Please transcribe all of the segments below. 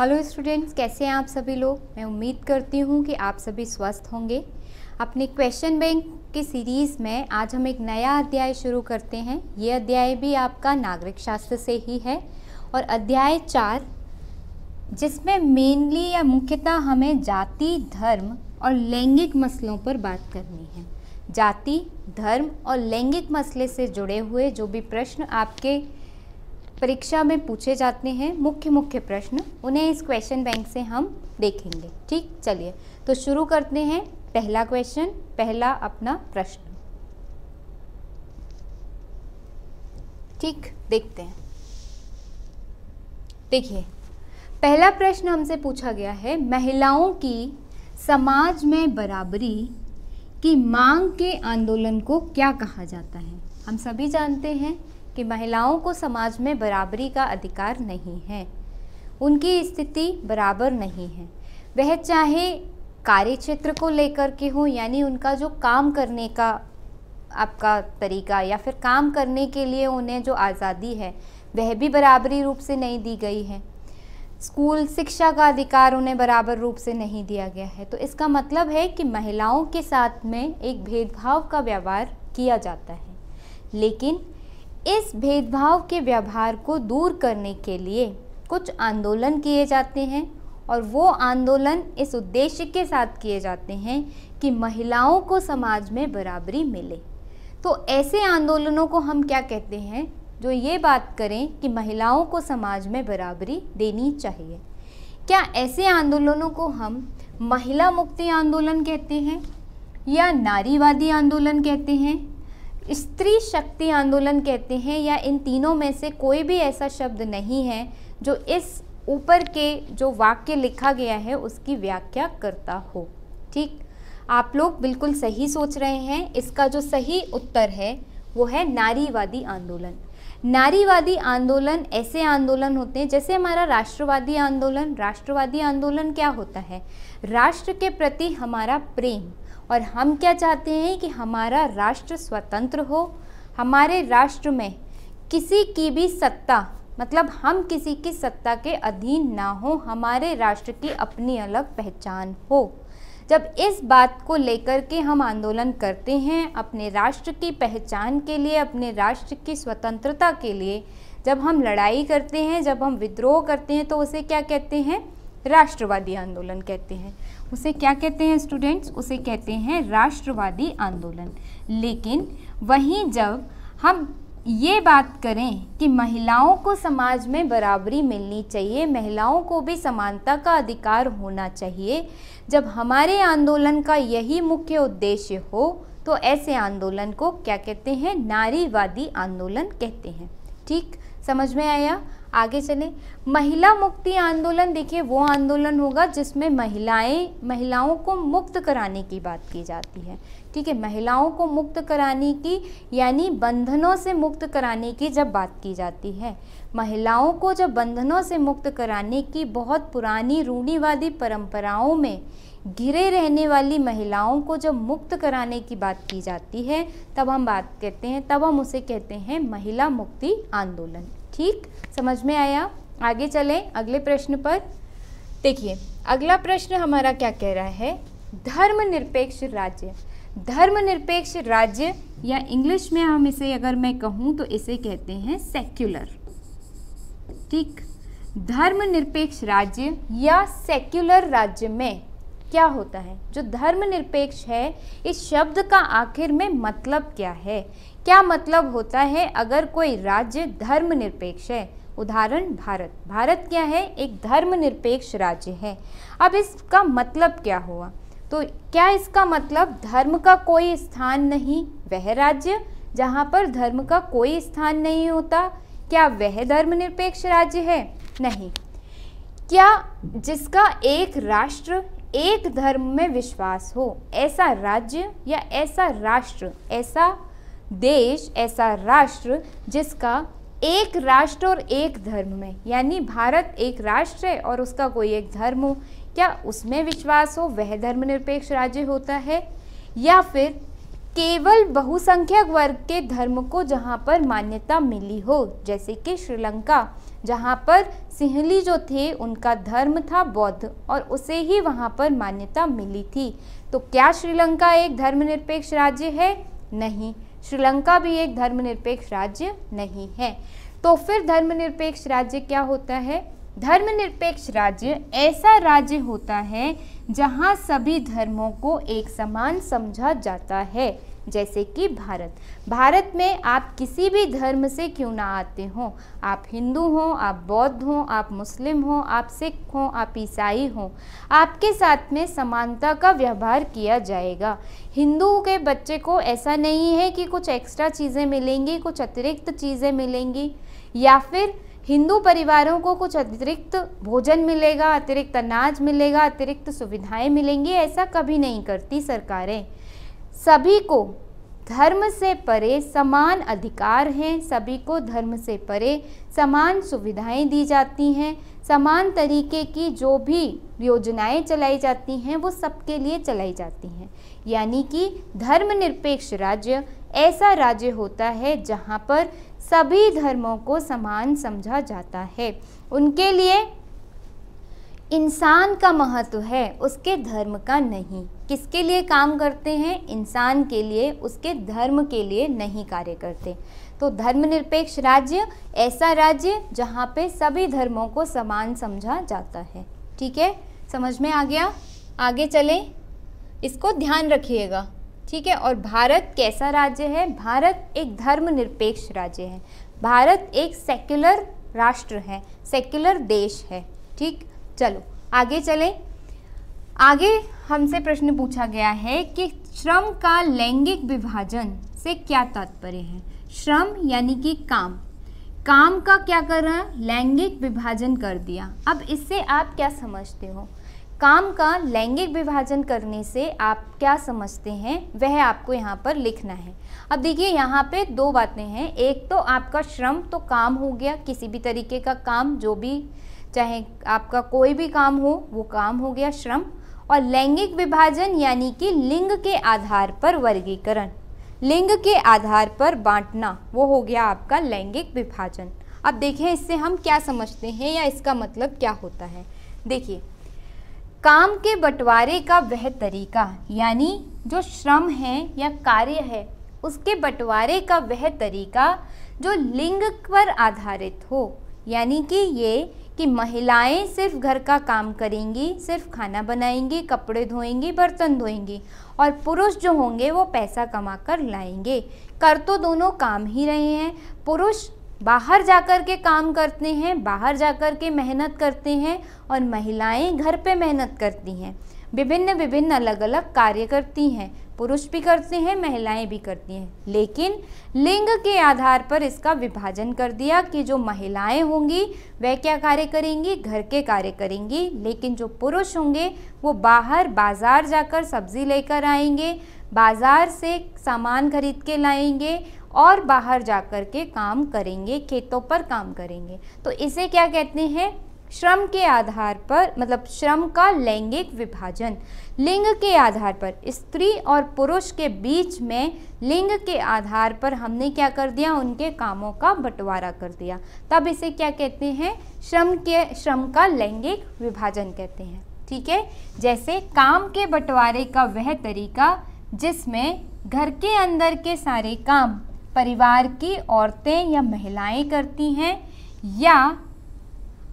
hello students कैसे हैं आप सभी लोग मैं उम्मीद करती हूँ कि आप सभी स्वस्थ होंगे अपने क्वेश्चन बैंक की सीरीज़ में आज हम एक नया अध्याय शुरू करते हैं ये अध्याय भी आपका नागरिक शास्त्र से ही है और अध्याय चार जिसमें मेनली या मुख्यतः हमें जाति धर्म और लैंगिक मसलों पर बात करनी है जाति धर्म और लैंगिक मसले से जुड़े हुए जो भी प्रश्न आपके परीक्षा में पूछे जाते हैं मुख्य मुख्य प्रश्न उन्हें इस क्वेश्चन बैंक से हम देखेंगे ठीक चलिए तो शुरू करते हैं पहला क्वेश्चन पहला अपना प्रश्न ठीक देखते हैं देखिए पहला प्रश्न हमसे पूछा गया है महिलाओं की समाज में बराबरी की मांग के आंदोलन को क्या कहा जाता है हम सभी जानते हैं कि महिलाओं को समाज में बराबरी का अधिकार नहीं है उनकी स्थिति बराबर नहीं है वह चाहे कार्य क्षेत्र को लेकर के हो यानी उनका जो काम करने का आपका तरीका या फिर काम करने के लिए उन्हें जो आज़ादी है वह भी बराबरी रूप से नहीं दी गई है स्कूल शिक्षा का अधिकार उन्हें बराबर रूप से नहीं दिया गया है तो इसका मतलब है कि महिलाओं के साथ में एक भेदभाव का व्यवहार किया जाता है लेकिन इस भेदभाव के व्यवहार को दूर करने के लिए कुछ आंदोलन किए जाते हैं और वो आंदोलन इस उद्देश्य के साथ किए जाते हैं कि महिलाओं को समाज में बराबरी मिले तो ऐसे आंदोलनों को हम क्या कहते हैं जो ये बात करें कि महिलाओं को समाज में बराबरी देनी चाहिए क्या ऐसे आंदोलनों को हम महिला मुक्ति आंदोलन कहते हैं या नारीवादी आंदोलन कहते हैं स्त्री शक्ति आंदोलन कहते हैं या इन तीनों में से कोई भी ऐसा शब्द नहीं है जो इस ऊपर के जो वाक्य लिखा गया है उसकी व्याख्या करता हो ठीक आप लोग बिल्कुल सही सोच रहे हैं इसका जो सही उत्तर है वो है नारीवादी आंदोलन नारीवादी आंदोलन ऐसे आंदोलन होते हैं जैसे हमारा राष्ट्रवादी आंदोलन राष्ट्रवादी आंदोलन क्या होता है राष्ट्र के प्रति हमारा प्रेम और हम क्या चाहते हैं कि हमारा राष्ट्र स्वतंत्र हो हमारे राष्ट्र में किसी की भी सत्ता मतलब हम किसी की सत्ता के अधीन ना हो हमारे राष्ट्र की अपनी अलग पहचान हो जब इस बात को लेकर के हम आंदोलन करते हैं अपने राष्ट्र की पहचान के लिए अपने राष्ट्र की स्वतंत्रता के लिए जब हम लड़ाई करते हैं जब हम विद्रोह करते हैं तो उसे क्या कहते हैं राष्ट्रवादी आंदोलन कहते हैं उसे क्या कहते हैं स्टूडेंट्स उसे कहते हैं राष्ट्रवादी आंदोलन लेकिन वहीं जब हम ये बात करें कि महिलाओं को समाज में बराबरी मिलनी चाहिए महिलाओं को भी समानता का अधिकार होना चाहिए जब हमारे आंदोलन का यही मुख्य उद्देश्य हो तो ऐसे आंदोलन को क्या कहते हैं नारीवादी आंदोलन कहते हैं ठीक समझ में आया आगे चलें महिला मुक्ति आंदोलन देखिए वो आंदोलन होगा जिसमें महिलाएं महिलाओं को मुक्त कराने की बात की जाती है ठीक है महिलाओं को मुक्त कराने की यानी बंधनों से मुक्त कराने की जब बात की जाती है महिलाओं को जब बंधनों से मुक्त कराने की बहुत पुरानी रूढ़ीवादी परंपराओं में घिरे रहने वाली महिलाओं को जब मुक्त कराने की बात की जाती है तब हम बात कहते हैं तब हम उसे कहते हैं महिला मुक्ति आंदोलन ठीक समझ में आया आगे चलें अगले प्रश्न पर देखिए अगला प्रश्न हमारा क्या कह रहा है धर्मनिरपेक्ष राज्य धर्मनिरपेक्ष राज्य या इंग्लिश में हम इसे अगर मैं कहूँ तो इसे कहते हैं सेक्युलर ठीक धर्मनिरपेक्ष राज्य या सेक्युलर राज्य में क्या होता है जो धर्मनिरपेक्ष है इस शब्द का आखिर में मतलब क्या है क्या मतलब होता है अगर कोई राज्य धर्मनिरपेक्ष है उदाहरण भारत भारत क्या है एक धर्मनिरपेक्ष राज्य है अब इसका मतलब क्या हुआ तो क्या इसका मतलब धर्म का कोई स्थान नहीं वह राज्य जहाँ पर धर्म का कोई स्थान नहीं होता क्या वह धर्मनिरपेक्ष राज्य है नहीं क्या जिसका एक राष्ट्र एक धर्म में विश्वास हो ऐसा राज्य या ऐसा राष्ट्र ऐसा देश ऐसा राष्ट्र जिसका एक राष्ट्र और एक धर्म में यानी भारत एक राष्ट्र है और उसका कोई एक धर्म हो क्या उसमें विश्वास हो वह धर्मनिरपेक्ष राज्य होता है या फिर केवल बहुसंख्यक वर्ग के धर्म को जहाँ पर मान्यता मिली हो जैसे कि श्रीलंका जहाँ पर सिंहली जो थे उनका धर्म था बौद्ध और उसे ही वहाँ पर मान्यता मिली थी तो क्या श्रीलंका एक धर्मनिरपेक्ष राज्य है नहीं श्रीलंका भी एक धर्मनिरपेक्ष राज्य नहीं है तो फिर धर्मनिरपेक्ष राज्य क्या होता है धर्मनिरपेक्ष राज्य ऐसा राज्य होता है जहाँ सभी धर्मों को एक समान समझा जाता है जैसे कि भारत भारत में आप किसी भी धर्म से क्यों ना आते हों आप हिंदू हों आप बौद्ध हों आप मुस्लिम हों आप सिख हों आप ईसाई हों आपके साथ में समानता का व्यवहार किया जाएगा हिंदू के बच्चे को ऐसा नहीं है कि कुछ एक्स्ट्रा चीज़ें मिलेंगी कुछ अतिरिक्त चीज़ें मिलेंगी या फिर हिंदू परिवारों को कुछ अतिरिक्त भोजन मिलेगा अतिरिक्त अनाज मिलेगा अतिरिक्त सुविधाएं मिलेंगी ऐसा कभी नहीं करती सरकारें सभी को धर्म से परे समान अधिकार हैं सभी को धर्म से परे समान सुविधाएं दी जाती हैं समान तरीके की जो भी योजनाएं चलाई जाती हैं वो सबके लिए चलाई जाती हैं यानी कि धर्मनिरपेक्ष राज्य ऐसा राज्य होता है जहाँ पर सभी धर्मों को समान समझा जाता है उनके लिए इंसान का महत्व है उसके धर्म का नहीं किसके लिए काम करते हैं इंसान के लिए उसके धर्म के लिए नहीं कार्य करते तो धर्मनिरपेक्ष राज्य ऐसा राज्य जहाँ पे सभी धर्मों को समान समझा जाता है ठीक है समझ में आ गया आगे चलें इसको ध्यान रखिएगा ठीक है और भारत कैसा राज्य है भारत एक धर्मनिरपेक्ष राज्य है भारत एक सेक्युलर राष्ट्र है सेक्युलर देश है ठीक चलो आगे चलें आगे हमसे प्रश्न पूछा गया है कि श्रम का लैंगिक विभाजन से क्या तात्पर्य है श्रम यानी कि काम काम का क्या कर रहा है लैंगिक विभाजन कर दिया अब इससे आप क्या समझते हो काम का लैंगिक विभाजन करने से आप क्या समझते हैं वह आपको यहाँ पर लिखना है अब देखिए यहाँ पे दो बातें हैं एक तो आपका श्रम तो काम हो गया किसी भी तरीके का काम जो भी चाहे आपका कोई भी काम हो वो काम हो गया श्रम और लैंगिक विभाजन यानी कि लिंग के आधार पर वर्गीकरण लिंग के आधार पर बांटना वो हो गया आपका लैंगिक विभाजन अब देखें इससे हम क्या समझते हैं या इसका मतलब क्या होता है देखिए काम के बंटवारे का वह तरीका यानी जो श्रम है या कार्य है उसके बंटवारे का वह तरीका जो लिंग पर आधारित हो यानी कि ये कि महिलाएं सिर्फ घर का काम करेंगी सिर्फ खाना बनाएंगी कपड़े धोएंगी बर्तन धोएंगी और पुरुष जो होंगे वो पैसा कमा कर लाएंगे कर तो दोनों काम ही रहे हैं पुरुष बाहर जाकर के काम करते हैं बाहर जाकर के मेहनत करते हैं और महिलाएं घर पे मेहनत करती हैं विभिन्न विभिन्न अलग अलग कार्य करती हैं पुरुष भी करते हैं महिलाएं भी करती हैं लेकिन लिंग के आधार पर इसका विभाजन कर दिया कि जो महिलाएं होंगी वह क्या कार्य करेंगी घर के कार्य करेंगी लेकिन जो पुरुष होंगे वो बाहर बाज़ार जाकर सब्ज़ी लेकर आएंगे बाज़ार से सामान खरीद के लाएंगे और बाहर जाकर के काम करेंगे खेतों पर काम करेंगे तो इसे क्या कहते हैं श्रम के आधार पर मतलब श्रम का लैंगिक विभाजन लिंग के आधार पर स्त्री और पुरुष के बीच में लिंग के आधार पर हमने क्या कर दिया उनके कामों का बंटवारा कर दिया तब इसे क्या कहते हैं श्रम के श्रम का लैंगिक विभाजन कहते हैं ठीक है जैसे काम के बंटवारे का वह तरीका जिसमें घर के अंदर के सारे काम परिवार की औरतें या महिलाएं करती हैं या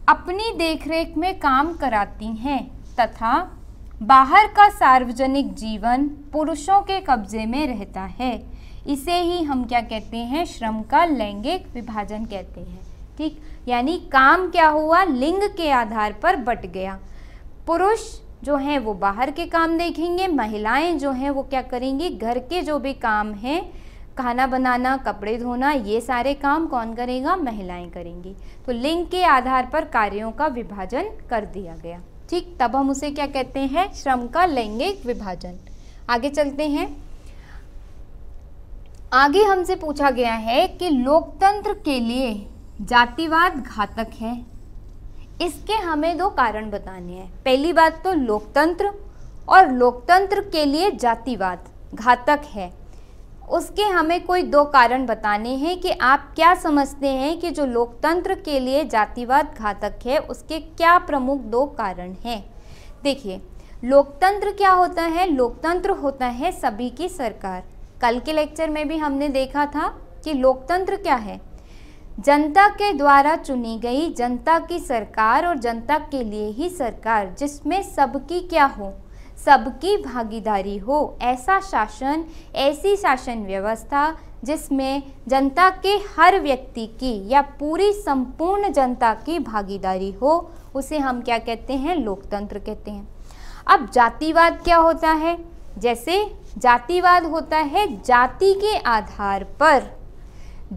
अपनी देखरेख में काम कराती हैं तथा बाहर का सार्वजनिक जीवन पुरुषों के कब्जे में रहता है इसे ही हम क्या कहते हैं श्रम का लैंगिक विभाजन कहते हैं ठीक यानी काम क्या हुआ लिंग के आधार पर बट गया पुरुष जो हैं वो बाहर के काम देखेंगे महिलाएं जो हैं वो क्या करेंगी घर के जो भी काम हैं खाना बनाना कपड़े धोना ये सारे काम कौन करेगा महिलाएं करेंगी तो लिंग के आधार पर कार्यों का विभाजन कर दिया गया ठीक तब हम उसे क्या कहते हैं श्रम का लैंगिक विभाजन आगे चलते हैं आगे हमसे पूछा गया है कि लोकतंत्र के लिए जातिवाद घातक है इसके हमें दो कारण बताने हैं पहली बात तो लोकतंत्र और लोकतंत्र के लिए जातिवाद घातक है उसके हमें कोई दो कारण बताने हैं कि आप क्या समझते हैं कि जो लोकतंत्र के लिए जातिवाद घातक है उसके क्या प्रमुख दो कारण हैं देखिए लोकतंत्र क्या होता है लोकतंत्र होता है सभी की सरकार कल के लेक्चर में भी हमने देखा था कि लोकतंत्र क्या है जनता के द्वारा चुनी गई जनता की सरकार और जनता के लिए ही सरकार जिसमें सबकी क्या हो सबकी भागीदारी हो ऐसा शासन ऐसी शासन व्यवस्था जिसमें जनता के हर व्यक्ति की या पूरी संपूर्ण जनता की भागीदारी हो उसे हम क्या कहते हैं लोकतंत्र कहते हैं अब जातिवाद क्या होता है जैसे जातिवाद होता है जाति के आधार पर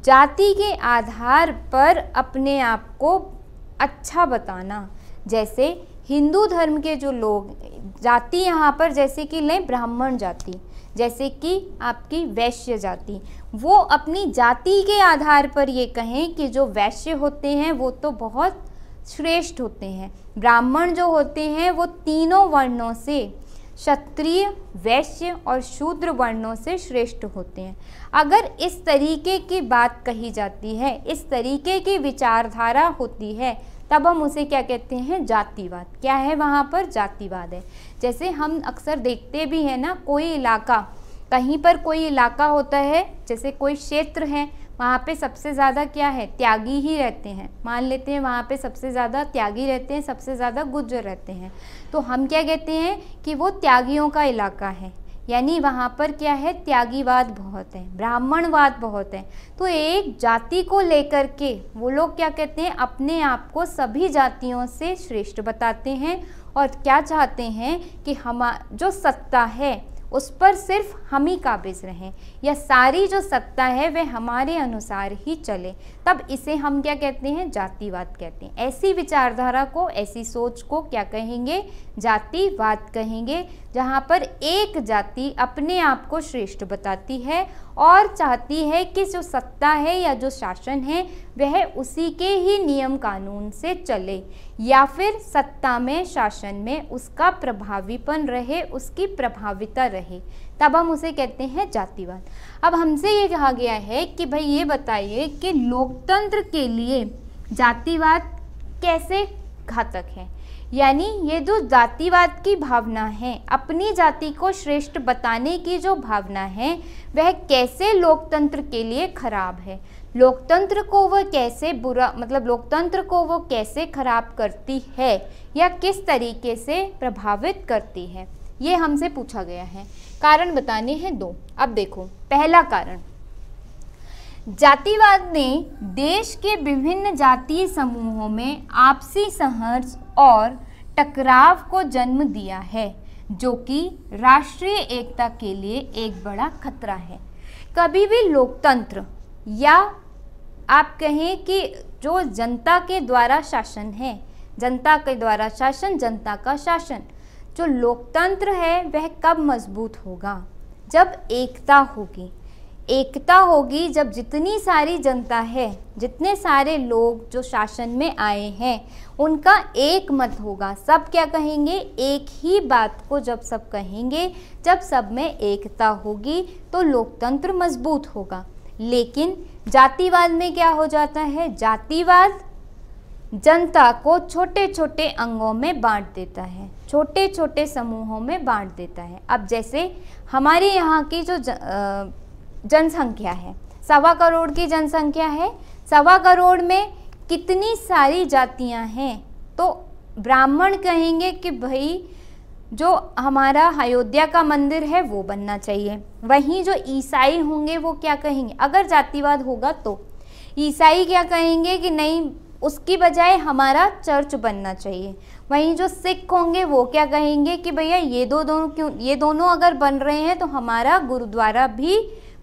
जाति के आधार पर अपने आप को अच्छा बताना जैसे हिंदू धर्म के जो लोग जाति यहाँ पर जैसे कि लें ब्राह्मण जाति जैसे कि आपकी वैश्य जाति वो अपनी जाति के आधार पर ये कहें कि जो वैश्य होते हैं वो तो बहुत श्रेष्ठ होते हैं ब्राह्मण जो होते हैं वो तीनों वर्णों से क्षत्रिय वैश्य और शूद्र वर्णों से श्रेष्ठ होते हैं अगर इस तरीके की बात कही जाती है इस तरीके की विचारधारा होती है तब हम उसे क्या कहते हैं जातिवाद क्या है वहाँ पर जातिवाद है जैसे हम अक्सर देखते भी हैं ना कोई इलाका कहीं पर कोई इलाका होता है जैसे कोई क्षेत्र है वहाँ पे सबसे ज़्यादा क्या है त्यागी ही रहते हैं मान लेते हैं वहाँ पे सबसे ज़्यादा त्यागी रहते हैं सबसे ज़्यादा गुज्जर रहते हैं तो हम क्या कहते हैं कि वो त्यागियों का इलाका है यानी वहाँ पर क्या है त्यागीवाद बहुत है ब्राह्मणवाद बहुत है तो एक जाति को लेकर के वो लोग क्या कहते हैं अपने आप को सभी जातियों से श्रेष्ठ बताते हैं और क्या चाहते हैं कि हम जो सत्ता है उस पर सिर्फ हम ही काबिज रहें या सारी जो सत्ता है वह हमारे अनुसार ही चले तब इसे हम क्या कहते हैं जातिवाद कहते हैं ऐसी विचारधारा को ऐसी सोच को क्या कहेंगे जातिवाद कहेंगे जहाँ पर एक जाति अपने आप को श्रेष्ठ बताती है और चाहती है कि जो सत्ता है या जो शासन है वह उसी के ही नियम कानून से चले या फिर सत्ता में शासन में उसका प्रभावीपन रहे उसकी प्रभाविता रहे तब हम उसे कहते हैं जातिवाद अब हमसे ये कहा गया है कि भाई ये बताइए कि लोकतंत्र के लिए जातिवाद कैसे घातक है यानी ये जो जातिवाद की भावना है अपनी जाति को श्रेष्ठ बताने की जो भावना है वह कैसे लोकतंत्र के लिए खराब है लोकतंत्र को वह कैसे बुरा मतलब लोकतंत्र को वो कैसे खराब करती है या किस तरीके से प्रभावित करती है ये हमसे पूछा गया है कारण बताने हैं दो अब देखो पहला कारण जातिवाद ने देश के विभिन्न जातीय समूहों में आपसी संघर्ष और टकराव को जन्म दिया है जो कि राष्ट्रीय एकता के लिए एक बड़ा खतरा है कभी भी लोकतंत्र या आप कहें कि जो जनता के द्वारा शासन है जनता के द्वारा शासन जनता का शासन जो लोकतंत्र है वह कब मजबूत होगा जब एकता होगी एकता होगी जब जितनी सारी जनता है जितने सारे लोग जो शासन में आए हैं उनका एक मत होगा सब क्या कहेंगे एक ही बात को जब सब कहेंगे जब सब में एकता होगी तो लोकतंत्र मजबूत होगा लेकिन जातिवाद में क्या हो जाता है जातिवाद जनता को छोटे छोटे अंगों में बांट देता है छोटे छोटे समूहों में बांट देता है अब जैसे हमारे यहाँ की जो जनसंख्या है सवा करोड़ की जनसंख्या है सवा करोड़ में कितनी सारी जातियाँ हैं तो ब्राह्मण कहेंगे कि भाई जो हमारा अयोध्या का मंदिर है वो बनना चाहिए वहीं जो ईसाई होंगे वो क्या कहेंगे अगर जातिवाद होगा तो ईसाई क्या कहेंगे कि नहीं उसकी बजाय हमारा चर्च बनना चाहिए वहीं जो सिख होंगे वो क्या कहेंगे कि भैया ये दो दोनों क्यों ये दोनों अगर बन रहे हैं तो हमारा गुरुद्वारा भी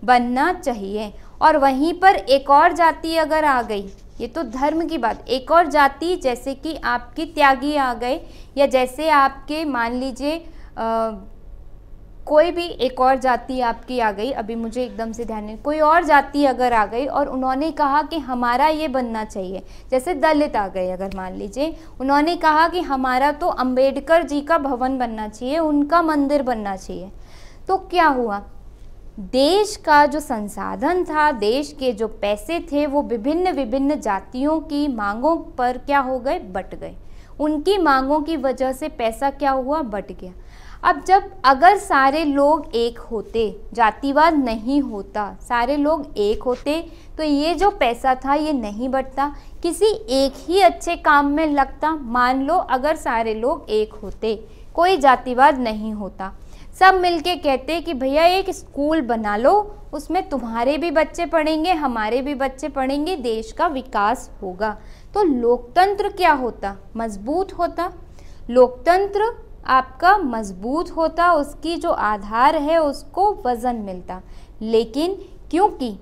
बनना चाहिए और वहीं पर एक और जाति अगर आ गई ये तो धर्म की बात एक और जाति जैसे कि आपके त्यागी आ गए या जैसे आपके मान लीजिए कोई भी एक और जाति आपकी आ गई अभी मुझे एकदम से ध्यान नहीं कोई और जाति अगर आ गई और उन्होंने कहा कि हमारा ये बनना चाहिए जैसे दलित आ गए अगर मान लीजिए उन्होंने कहा कि हमारा तो अंबेडकर जी का भवन बनना चाहिए उनका मंदिर बनना चाहिए तो क्या हुआ देश का जो संसाधन था देश के जो पैसे थे वो विभिन्न विभिन्न जातियों की मांगों पर क्या हो गए बट गए उनकी मांगों की वजह से पैसा क्या हुआ बट गया अब जब अगर सारे लोग एक होते जातिवाद नहीं होता सारे लोग एक होते तो ये जो पैसा था ये नहीं बटता किसी एक ही अच्छे काम में लगता मान लो अगर सारे लोग एक होते कोई जातिवाद नहीं होता सब मिलके कहते हैं कि भैया एक स्कूल बना लो उसमें तुम्हारे भी बच्चे पढ़ेंगे हमारे भी बच्चे पढ़ेंगे देश का विकास होगा तो लोकतंत्र क्या होता मजबूत होता लोकतंत्र आपका मजबूत होता उसकी जो आधार है उसको वज़न मिलता लेकिन क्योंकि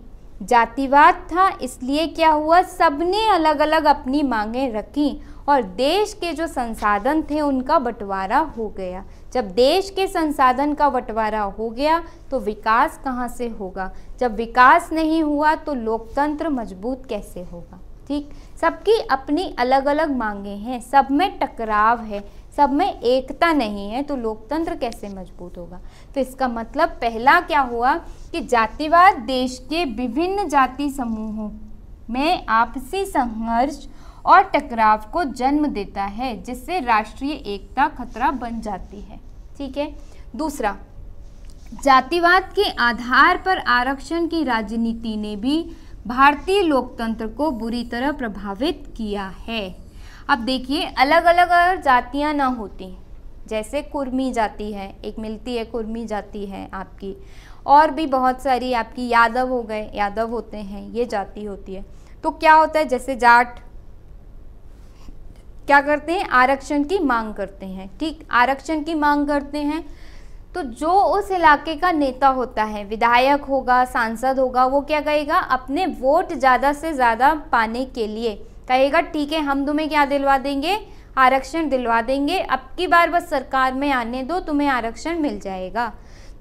जातिवाद था इसलिए क्या हुआ सबने अलग अलग अपनी मांगें रखी और देश के जो संसाधन थे उनका बंटवारा हो गया जब देश के संसाधन का बंटवारा हो गया तो विकास कहाँ से होगा जब विकास नहीं हुआ तो लोकतंत्र मजबूत कैसे होगा ठीक सबकी अपनी अलग अलग मांगे हैं सब में टकराव है सब में एकता नहीं है तो लोकतंत्र कैसे मजबूत होगा तो इसका मतलब पहला क्या हुआ कि जातिवाद देश के विभिन्न जाति समूहों में आपसी संघर्ष और टकराव को जन्म देता है जिससे राष्ट्रीय एकता खतरा बन जाती है ठीक है दूसरा जातिवाद के आधार पर आरक्षण की राजनीति ने भी भारतीय लोकतंत्र को बुरी तरह प्रभावित किया है अब देखिए अलग अलग अगर जातियाँ ना होती जैसे कुर्मी जाति है एक मिलती है कुर्मी जाति है आपकी और भी बहुत सारी आपकी यादव हो गए यादव होते हैं ये जाति होती है तो क्या होता है जैसे जाट क्या करते हैं आरक्षण की मांग करते हैं ठीक आरक्षण की मांग करते हैं तो जो उस इलाके का नेता होता है विधायक होगा सांसद होगा वो क्या कहेगा अपने वोट ज़्यादा से ज़्यादा पाने के लिए कहेगा ठीक है हम तुम्हें क्या दिलवा देंगे आरक्षण दिलवा देंगे अब की बार बस सरकार में आने दो तुम्हें आरक्षण मिल जाएगा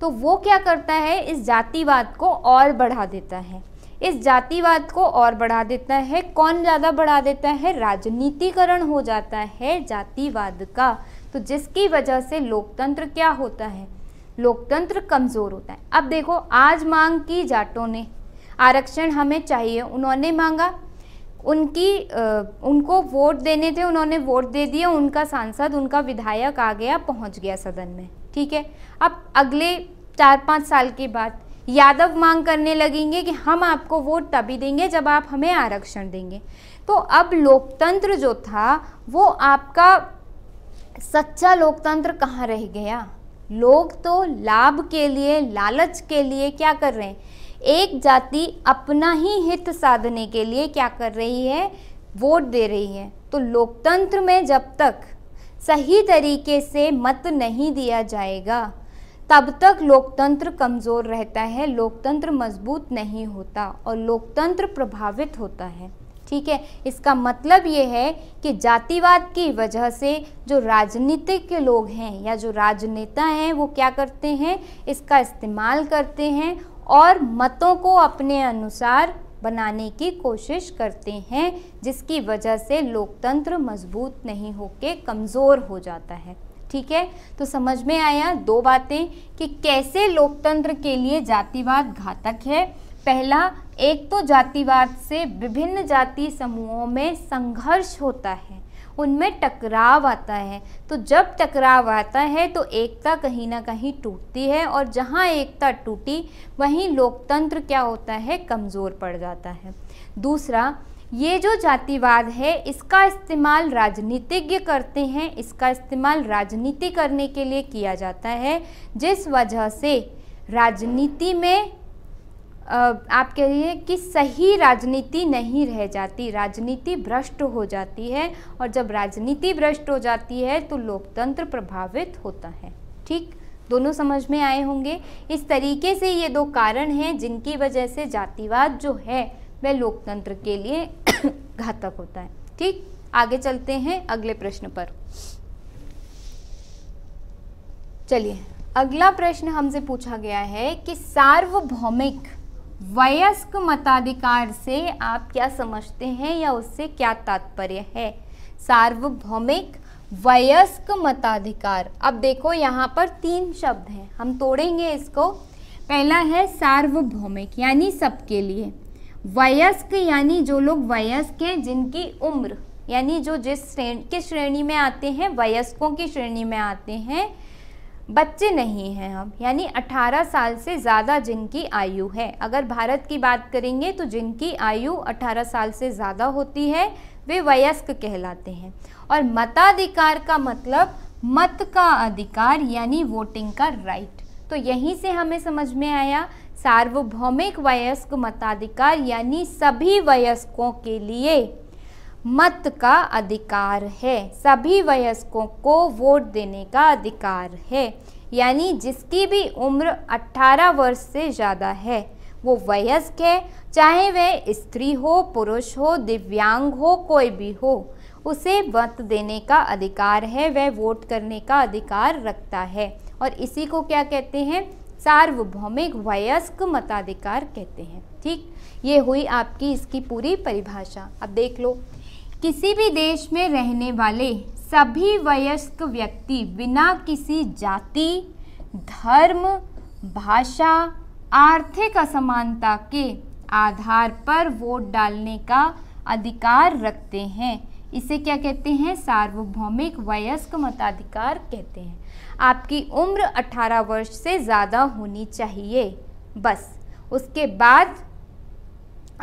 तो वो क्या करता है इस जातिवाद को और बढ़ा देता है इस जातिवाद को और बढ़ा देता है कौन ज़्यादा बढ़ा देता है राजनीतिकरण हो जाता है जातिवाद का तो जिसकी वजह से लोकतंत्र क्या होता है लोकतंत्र कमज़ोर होता है अब देखो आज मांग की जाटों ने आरक्षण हमें चाहिए उन्होंने मांगा उनकी आ, उनको वोट देने थे उन्होंने वोट दे दिया उनका सांसद उनका विधायक आ गया पहुंच गया सदन में ठीक है अब अगले चार पाँच साल के बाद यादव मांग करने लगेंगे कि हम आपको वोट तभी देंगे जब आप हमें आरक्षण देंगे तो अब लोकतंत्र जो था वो आपका सच्चा लोकतंत्र कहाँ रह गया लोग तो लाभ के लिए लालच के लिए क्या कर रहे हैं एक जाति अपना ही हित साधने के लिए क्या कर रही है वोट दे रही है तो लोकतंत्र में जब तक सही तरीके से मत नहीं दिया जाएगा तब तक लोकतंत्र कमज़ोर रहता है लोकतंत्र मजबूत नहीं होता और लोकतंत्र प्रभावित होता है ठीक है इसका मतलब ये है कि जातिवाद की वजह से जो राजनीतिक लोग हैं या जो राजनेता हैं वो क्या करते हैं इसका इस्तेमाल करते हैं और मतों को अपने अनुसार बनाने की कोशिश करते हैं जिसकी वजह से लोकतंत्र मजबूत नहीं होके कमज़ोर हो जाता है ठीक है तो समझ में आया दो बातें कि कैसे लोकतंत्र के लिए जातिवाद घातक है पहला एक तो जातिवाद से विभिन्न जाति समूहों में संघर्ष होता है उनमें टकराव आता है तो जब टकराव आता है तो एकता कहीं ना कहीं टूटती है और जहाँ एकता टूटी वहीं लोकतंत्र क्या होता है कमज़ोर पड़ जाता है दूसरा ये जो जातिवाद है इसका इस्तेमाल राजनीतिज्ञ करते हैं इसका इस्तेमाल राजनीति करने के लिए किया जाता है जिस वजह से राजनीति में आप कह रही है कि सही राजनीति नहीं रह जाती राजनीति भ्रष्ट हो जाती है और जब राजनीति भ्रष्ट हो जाती है तो लोकतंत्र प्रभावित होता है ठीक दोनों समझ में आए होंगे इस तरीके से ये दो कारण हैं जिनकी वजह से जातिवाद जो है वह लोकतंत्र के लिए घातक होता है ठीक आगे चलते हैं अगले प्रश्न पर चलिए अगला प्रश्न हमसे पूछा गया है कि सार्वभौमिक वयस्क मताधिकार से आप क्या समझते हैं या उससे क्या तात्पर्य है सार्वभौमिक वयस्क मताधिकार अब देखो यहाँ पर तीन शब्द हैं हम तोड़ेंगे इसको पहला है सार्वभौमिक यानी सबके लिए वयस्क यानी जो लोग वयस्क हैं जिनकी उम्र यानी जो जिस श्रेणी किस श्रेणी में आते हैं वयस्कों की श्रेणी में आते हैं बच्चे नहीं हैं हम यानी 18 साल से ज़्यादा जिनकी आयु है अगर भारत की बात करेंगे तो जिनकी आयु 18 साल से ज़्यादा होती है वे वयस्क कहलाते हैं और मताधिकार का मतलब मत का अधिकार यानी वोटिंग का राइट तो यहीं से हमें समझ में आया सार्वभौमिक वयस्क मताधिकार यानी सभी वयस्कों के लिए मत का अधिकार है सभी वयस्कों को वोट देने का अधिकार है यानी जिसकी भी उम्र 18 वर्ष से ज़्यादा है वो वयस्क है चाहे वह स्त्री हो पुरुष हो दिव्यांग हो कोई भी हो उसे मत देने का अधिकार है वह वोट करने का अधिकार रखता है और इसी को क्या कहते हैं सार्वभौमिक वयस्क मताधिकार कहते हैं ठीक ये हुई आपकी इसकी पूरी परिभाषा अब देख लो किसी भी देश में रहने वाले सभी वयस्क व्यक्ति बिना किसी जाति धर्म भाषा आर्थिक असमानता के आधार पर वोट डालने का अधिकार रखते हैं इसे क्या कहते हैं सार्वभौमिक वयस्क मताधिकार कहते हैं आपकी उम्र 18 वर्ष से ज़्यादा होनी चाहिए बस उसके बाद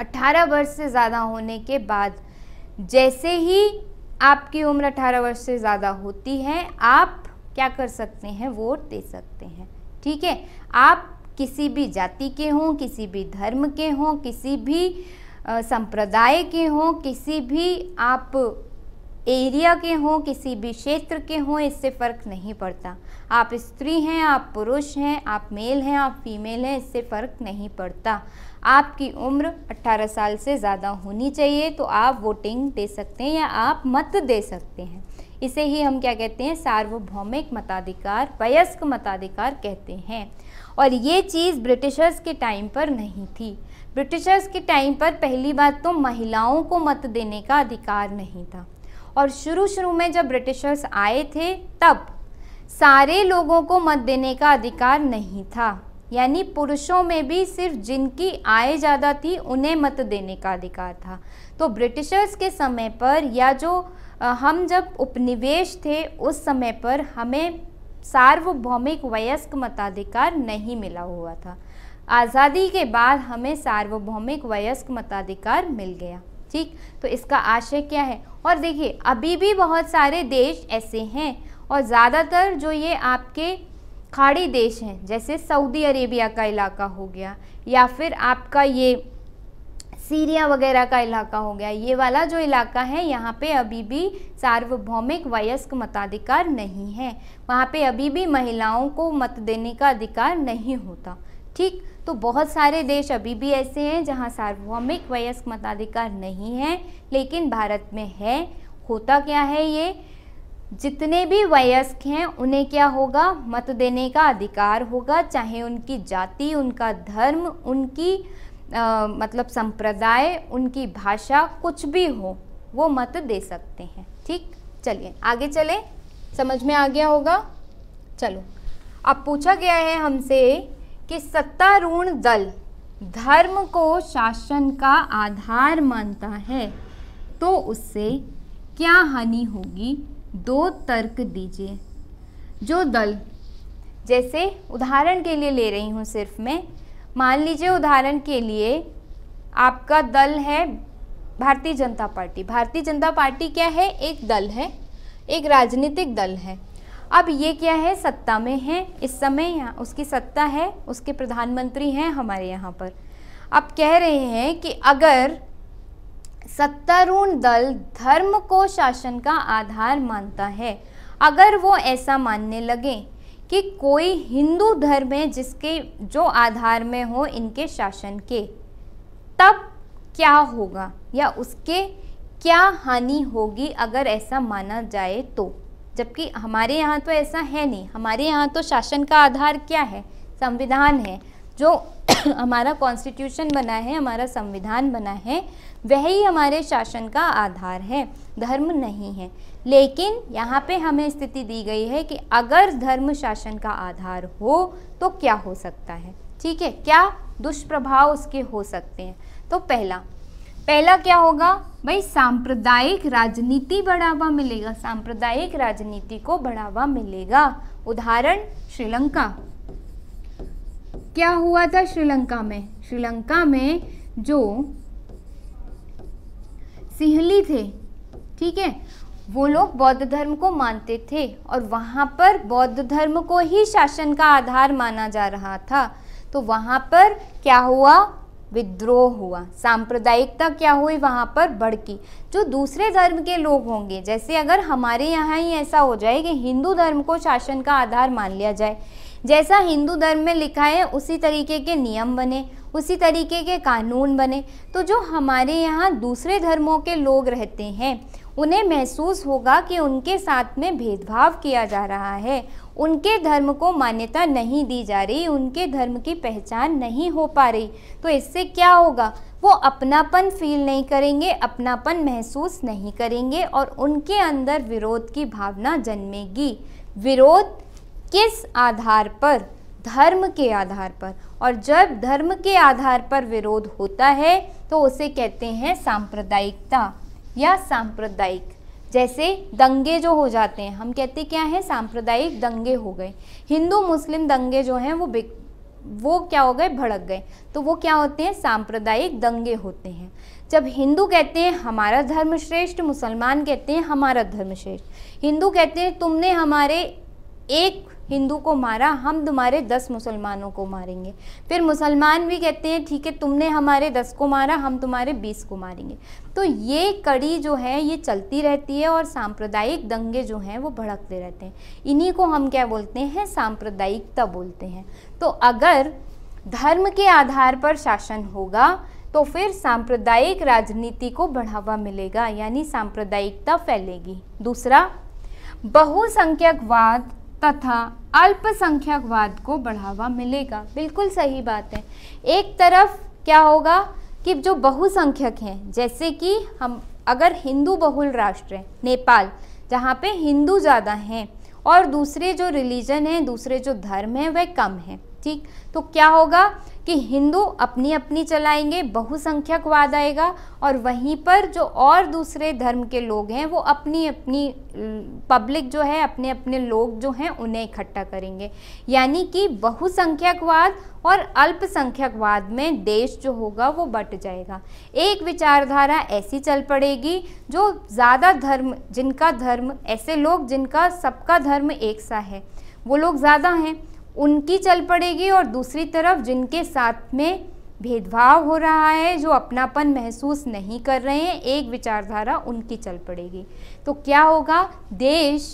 18 वर्ष से ज़्यादा होने के बाद जैसे ही आपकी उम्र 18 वर्ष से ज़्यादा होती है आप क्या कर सकते हैं वोट दे सकते हैं ठीक है आप किसी भी जाति के हों किसी भी धर्म के हों किसी भी संप्रदाय के हों किसी भी आप एरिया के हों किसी भी क्षेत्र के हों इससे फ़र्क नहीं पड़ता आप स्त्री हैं आप पुरुष हैं आप मेल हैं आप फीमेल हैं इससे फ़र्क नहीं पड़ता आपकी उम्र 18 साल से ज़्यादा होनी चाहिए तो आप वोटिंग दे सकते हैं या आप मत दे सकते हैं इसे ही हम क्या कहते हैं सार्वभौमिक मताधिकार वयस्क मताधिकार कहते हैं और ये चीज़ ब्रिटिशर्स के टाइम पर नहीं थी ब्रिटिशर्स के टाइम पर पहली बात तो महिलाओं को मत देने का अधिकार नहीं था और शुरू शुरू में जब ब्रिटिशर्स आए थे तब सारे लोगों को मत देने का अधिकार नहीं था यानी पुरुषों में भी सिर्फ जिनकी आय ज़्यादा थी उन्हें मत देने का अधिकार था तो ब्रिटिशर्स के समय पर या जो हम जब उपनिवेश थे उस समय पर हमें सार्वभौमिक वयस्क मताधिकार नहीं मिला हुआ था आज़ादी के बाद हमें सार्वभौमिक वयस्क मताधिकार मिल गया ठीक तो इसका आशय क्या है और देखिए अभी भी बहुत सारे देश ऐसे हैं और ज़्यादातर जो ये आपके खाड़ी देश हैं जैसे सऊदी अरेबिया का इलाका हो गया या फिर आपका ये सीरिया वगैरह का इलाका हो गया ये वाला जो इलाका है यहाँ पे अभी भी सार्वभौमिक वयस्क मताधिकार नहीं है वहाँ पे अभी भी महिलाओं को मत देने का अधिकार नहीं होता ठीक तो बहुत सारे देश अभी भी ऐसे हैं जहाँ सार्वभौमिक वयस्क मताधिकार नहीं है लेकिन भारत में है होता क्या है ये जितने भी वयस्क हैं उन्हें क्या होगा मत देने का अधिकार होगा चाहे उनकी जाति उनका धर्म उनकी आ, मतलब संप्रदाय उनकी भाषा कुछ भी हो वो मत दे सकते हैं ठीक चलिए आगे चले समझ में आ गया होगा चलो अब पूछा गया है हमसे कि सत्तारूढ़ दल धर्म को शासन का आधार मानता है तो उससे क्या हानि होगी दो तर्क दीजिए जो दल जैसे उदाहरण के लिए ले रही हूँ सिर्फ मैं मान लीजिए उदाहरण के लिए आपका दल है भारतीय जनता पार्टी भारतीय जनता पार्टी क्या है एक दल है एक राजनीतिक दल है अब ये क्या है सत्ता में है इस समय यहाँ उसकी सत्ता है उसके प्रधानमंत्री हैं हमारे यहाँ पर अब कह रहे हैं कि अगर सत्तारूढ़ दल धर्म को शासन का आधार मानता है अगर वो ऐसा मानने लगे कि कोई हिंदू धर्म है जिसके जो आधार में हो इनके शासन के तब क्या होगा या उसके क्या हानि होगी अगर ऐसा माना जाए तो जबकि हमारे यहाँ तो ऐसा है नहीं हमारे यहाँ तो शासन का आधार क्या है संविधान है जो हमारा कॉन्स्टिट्यूशन बना है हमारा संविधान बना है वह ही हमारे शासन का आधार है धर्म नहीं है लेकिन यहाँ पे हमें स्थिति दी गई है कि अगर धर्म शासन का आधार हो तो क्या हो सकता है ठीक है क्या दुष्प्रभाव उसके हो सकते हैं तो पहला पहला क्या होगा भाई सांप्रदायिक राजनीति बढ़ावा मिलेगा सांप्रदायिक राजनीति को बढ़ावा मिलेगा उदाहरण श्रीलंका क्या हुआ था श्रीलंका में श्रीलंका में जो सिहली थे ठीक है वो लोग बौद्ध धर्म को मानते थे और वहाँ पर बौद्ध धर्म को ही शासन का आधार माना जा रहा था तो वहाँ पर क्या हुआ विद्रोह हुआ सांप्रदायिकता क्या हुई वहाँ पर भड़की जो दूसरे धर्म के लोग होंगे जैसे अगर हमारे यहाँ ही ऐसा हो जाए कि हिंदू धर्म को शासन का आधार मान लिया जाए जैसा हिंदू धर्म में लिखा है उसी तरीके के नियम बने उसी तरीके के कानून बने तो जो हमारे यहाँ दूसरे धर्मों के लोग रहते हैं उन्हें महसूस होगा कि उनके साथ में भेदभाव किया जा रहा है उनके धर्म को मान्यता नहीं दी जा रही उनके धर्म की पहचान नहीं हो पा रही तो इससे क्या होगा वो अपनापन फील नहीं करेंगे अपनापन महसूस नहीं करेंगे और उनके अंदर विरोध की भावना जन्मेगी विरोध किस आधार पर धर्म के आधार पर और जब धर्म के आधार पर विरोध होता है तो उसे कहते हैं सांप्रदायिकता या सांप्रदायिक जैसे दंगे जो हो जाते हैं हम कहते क्या हैं सांप्रदायिक दंगे हो गए हिंदू मुस्लिम दंगे जो हैं वो वो क्या हो गए भड़क गए तो वो क्या होते हैं सांप्रदायिक दंगे होते हैं जब हिंदू कहते हैं हमारा धर्म श्रेष्ठ मुसलमान कहते हैं हमारा धर्म श्रेष्ठ हिंदू कहते हैं तुमने हमारे एक हिंदू को मारा हम तुम्हारे दस मुसलमानों को मारेंगे फिर मुसलमान भी कहते हैं ठीक है तुमने हमारे दस को मारा हम तुम्हारे बीस को मारेंगे तो ये कड़ी जो है ये चलती रहती है और सांप्रदायिक दंगे जो हैं वो भड़कते रहते हैं इन्हीं को हम क्या बोलते हैं सांप्रदायिकता बोलते हैं तो अगर धर्म के आधार पर शासन होगा तो फिर सांप्रदायिक राजनीति को बढ़ावा मिलेगा यानी सांप्रदायिकता फैलेगी दूसरा बहुसंख्यकवाद तथा अल्पसंख्यकवाद को बढ़ावा मिलेगा बिल्कुल सही बात है एक तरफ क्या होगा कि जो बहुसंख्यक हैं जैसे कि हम अगर हिंदू बहुल राष्ट्र हैं नेपाल जहाँ पे हिंदू ज़्यादा हैं और दूसरे जो रिलीजन हैं दूसरे जो धर्म हैं वह कम हैं ठीक तो क्या होगा कि हिंदू अपनी अपनी चलाएंगे बहुसंख्यकवाद आएगा और वहीं पर जो और दूसरे धर्म के लोग हैं वो अपनी अपनी पब्लिक जो है अपने अपने लोग जो हैं उन्हें इकट्ठा करेंगे यानी कि बहुसंख्यकवाद और अल्पसंख्यकवाद में देश जो होगा वो बट जाएगा एक विचारधारा ऐसी चल पड़ेगी जो ज़्यादा धर्म जिनका धर्म ऐसे लोग जिनका सबका धर्म एक सा है वो लोग ज़्यादा हैं उनकी चल पड़ेगी और दूसरी तरफ जिनके साथ में भेदभाव हो रहा है जो अपनापन महसूस नहीं कर रहे हैं एक विचारधारा उनकी चल पड़ेगी तो क्या होगा देश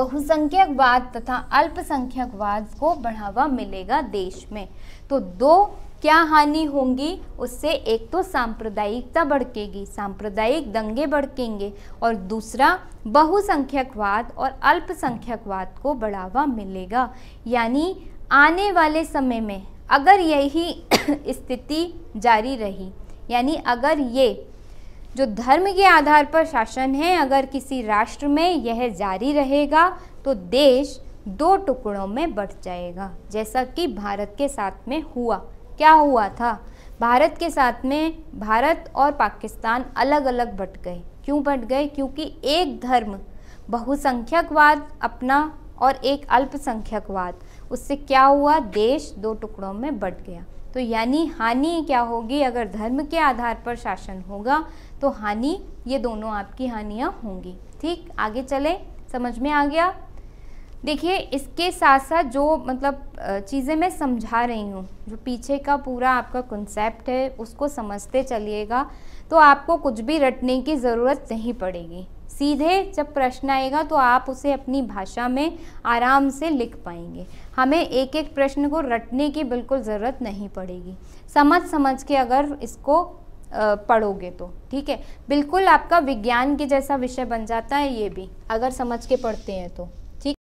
बहुसंख्यकवाद तथा अल्पसंख्यकवाद को बढ़ावा मिलेगा देश में तो दो क्या हानि होंगी उससे एक तो सांप्रदायिकता भड़केगी सांप्रदायिक दंगे भड़केंगे और दूसरा बहुसंख्यकवाद और अल्पसंख्यकवाद को बढ़ावा मिलेगा यानी आने वाले समय में अगर यही स्थिति जारी रही यानी अगर ये जो धर्म के आधार पर शासन है अगर किसी राष्ट्र में यह जारी रहेगा तो देश दो टुकड़ों में बढ़ जाएगा जैसा कि भारत के साथ में हुआ क्या हुआ था भारत के साथ में भारत और पाकिस्तान अलग अलग बट गए क्यों बट गए क्योंकि एक धर्म बहुसंख्यकवाद अपना और एक अल्पसंख्यकवाद उससे क्या हुआ देश दो टुकड़ों में बट गया तो यानी हानि क्या होगी अगर धर्म के आधार पर शासन होगा तो हानि ये दोनों आपकी हानियाँ होंगी ठीक आगे चले समझ में आ गया देखिए इसके साथ साथ जो मतलब चीज़ें मैं समझा रही हूँ जो पीछे का पूरा आपका कंसेप्ट है उसको समझते चलिएगा तो आपको कुछ भी रटने की ज़रूरत नहीं पड़ेगी सीधे जब प्रश्न आएगा तो आप उसे अपनी भाषा में आराम से लिख पाएंगे हमें एक एक प्रश्न को रटने की बिल्कुल ज़रूरत नहीं पड़ेगी समझ समझ के अगर इसको पढ़ोगे तो ठीक है बिल्कुल आपका विज्ञान के जैसा विषय बन जाता है ये भी अगर समझ के पढ़ते हैं तो